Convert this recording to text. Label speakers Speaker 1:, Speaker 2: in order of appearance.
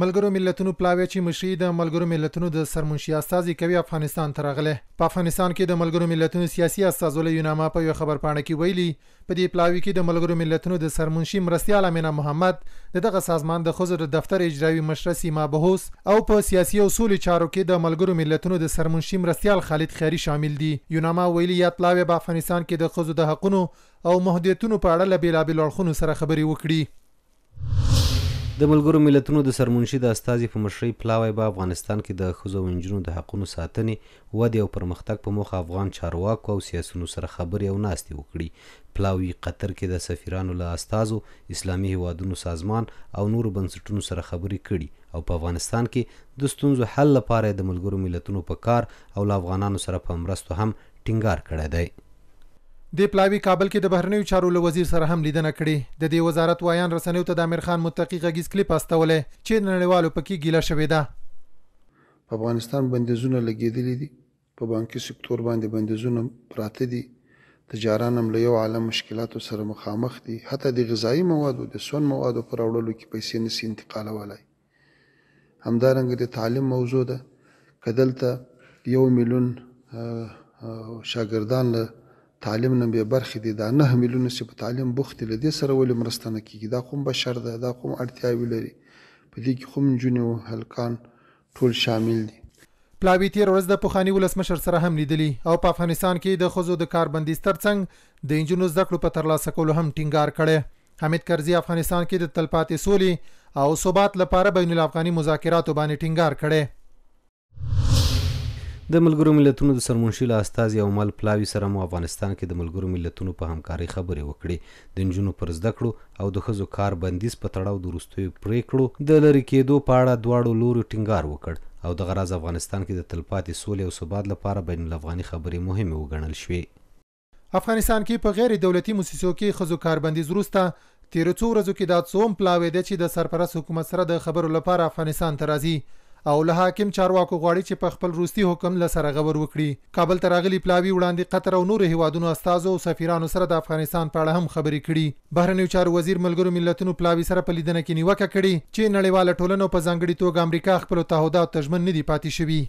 Speaker 1: ملګرو ملتونو پلاوی چې مشري د ملګرو ملتونو د سرمنشي استازي کوي افغانستان ته راغله په افغانستان کې د ملګرو ملتونو سیاسي استازولې یونامه په یو خبر پاڼه کې ویلي په دې پلاوی کې د ملګرو ملتونو د سرمنشي مرستيال امینا محمد دغه سازمان د خزر دفتر اجرایی مشر سیما بهوس او په سیاسي اصول چارو کې د ملګرو ملتونو د سرمنشي مرستيال خالد خیری شامل دي یونامه ویلي یا پلاوی په افغانستان کې د خزو د حقونو او محدودیتونو په اړه له بیلابل اړخونو سره خبري وکړي
Speaker 2: د ملګرو ملتونو د سرمنشي د استازي په مشرۍ پلاوی به افغانستان کې د ښځو او نجونو د حقونو ساتنې ودې او پرمختګ په موخه افغان چارواکو او سیاسونو سره خبرې او ناستې وکړي پلاوی قطر کې د سفیرانو له استازو اسلامي هیوادونو سازمان او نورو بنسټونو سره خبرې کړي او په افغانستان کې د ستونزو حل لپاره د ملګرو ملتونو په کار او له افغانانو سره په مرستو هم ټینګار کړی دی د پلاوی
Speaker 1: کابل کې د بهرنیو چارو له وزیر سره هم لیدنه کړې د دې وزارت وایان رسنیو ته د امیر خان متقی غږیز کلیپ استولې چې نړیوالو پکې ګیله شوې ده
Speaker 3: په افغانستان بندیزونه لګېدلې دي په بانکي سکتور باندې بندیزونه پراته دي تجاران هم له یو عالم مشکلاتو سره مخامخ دي حتی د غذایی موادو د سون موادو پر وړلو کې پیسې نسی انتقالولای همدارنګه د تعلیم موضوع ده کدلته یو میلیون شاګردان له تعلیم نه به برخې دي دا نه ملیونه چې په تعلیم بوختې له دې سره ولې مرسته نه کیږي دا کوم بشر ده دا کوم اړتیاوې
Speaker 1: لري په دې
Speaker 3: کې کوم جنې او هلکان ټول شامل دي
Speaker 1: پلاوی تیر ورځ د پوخانی ولسمشر سره هم لیدلی او په افغانستان کې د خزو د کاربندي سترڅنګ د انجنونو زده کړو په ترلاسه کولو هم ټینګار کړي حمید کرزی افغانستان کې د تلپاتې سولې او ثبات لپاره بین الافغاني مذاکرات باندې ټینګار کړي
Speaker 2: د ملګرو ملتونو د سرمنشي له استازي او مل پلاوي سره مو افغانستان کې د ملګرو ملتونو په همکاري خبرې وکړې د نجونو پر زده کړو او د ښځو کار بندیز په تړاو د وروستیو پریکړو د لرې کېدو په اړه دواړو لورو ټینګار وکړ او د غراز افغانستان کې د تلپاتې سولې او ثبات لپاره بین الافغاني خبرې مهمه وګڼل شوې
Speaker 1: افغانستان کې په غیر دولتي مؤسسو کې خزو کاربندیز وروسته تیر څو ورځو کې دا څوم پلاوی دی چې د سرپرست حکومت سره د خبرو لپاره افغانستان ته راځي او له حاکم چارواکو غواړي چې په خپل روسي حکم له سره غور وکړي کابل ته راغلي پلاوی وړاندې قطر او نور هیوادونو استادو او سفیرانو سره د افغانستان په اړه هم خبرې کړي بهرنیو چارو وزیر ملګرو ملتونو پلاوی سره په لیدنه کې نیوکه کړې چې نړیواله ټولنه په ځانګړي توګه امریکا خپل تعهدات تضمن نه دي پاتې شوی